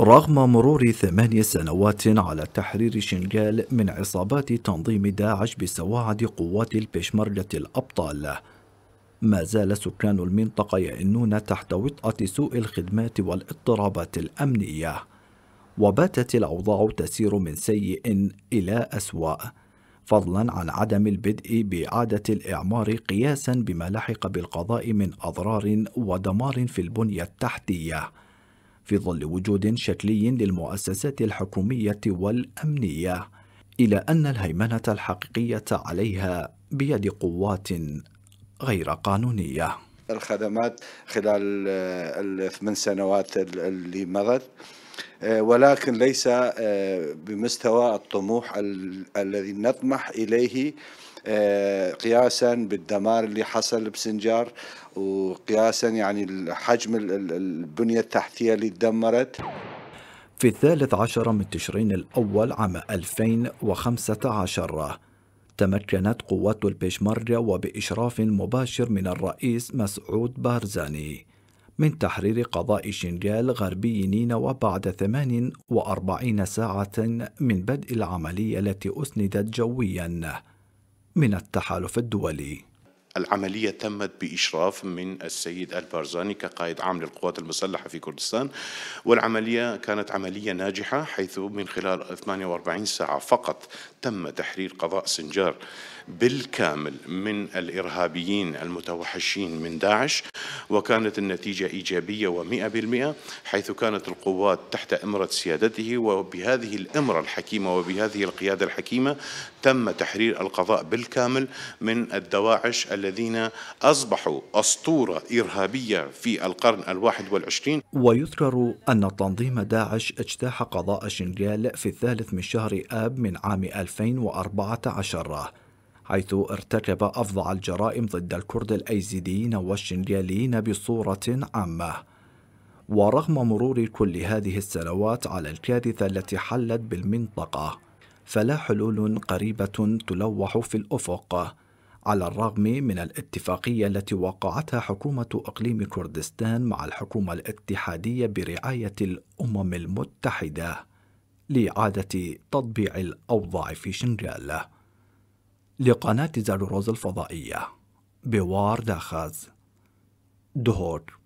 رغم مرور ثماني سنوات على تحرير شنغال من عصابات تنظيم داعش بسواعد قوات البشمرجة الأبطال ما زال سكان المنطقة يئنون تحت وطأة سوء الخدمات والاضطرابات الأمنية وباتت الأوضاع تسير من سيء إلى أسوأ فضلا عن عدم البدء بإعادة الإعمار قياسا بما لحق بالقضاء من أضرار ودمار في البنية التحتية في ظل وجود شكلي للمؤسسات الحكومية والأمنية إلى أن الهيمنة الحقيقية عليها بيد قوات غير قانونيه الخدمات خلال آه، الثمان سنوات اللي مضت آه، ولكن ليس آه، بمستوى الطموح الذي نطمح اليه قياسا بالدمار اللي حصل بسنجار وقياسا يعني حجم البنيه التحتيه اللي تدمرت في الثالث عشر من تشرين الأول عام 2015 تمكنت قوات البيشمركة وبإشراف مباشر من الرئيس مسعود بارزاني من تحرير قضاء شنغال غربي نينوى وبعد 48 ساعة من بدء العملية التي أسندت جويا من التحالف الدولي العملية تمت بإشراف من السيد البارزاني كقائد عام للقوات المسلحة في كردستان والعملية كانت عملية ناجحة حيث من خلال 48 ساعة فقط تم تحرير قضاء سنجار بالكامل من الإرهابيين المتوحشين من داعش وكانت النتيجة إيجابية ومئة بالمئة حيث كانت القوات تحت إمرة سيادته وبهذه الإمرة الحكيمة وبهذه القيادة الحكيمة تم تحرير القضاء بالكامل من الدواعش الذين أصبحوا أسطورة إرهابية في القرن الواحد والعشرين ويذكر أن تنظيم داعش اجتاح قضاء شنغال في الثالث من شهر آب من عام 2014 حيث ارتكب أفظع الجرائم ضد الكرد الأيزيديين والشنغاليين بصورة عامة ورغم مرور كل هذه السنوات على الكارثة التي حلت بالمنطقة فلا حلول قريبة تلوح في الأفق على الرغم من الاتفاقية التي وقعتها حكومة إقليم كردستان مع الحكومة الاتحادية برعاية الأمم المتحدة لإعادة تطبيع الأوضاع في شنغال لقناة زاروز الفضائية بوار داخاز دهور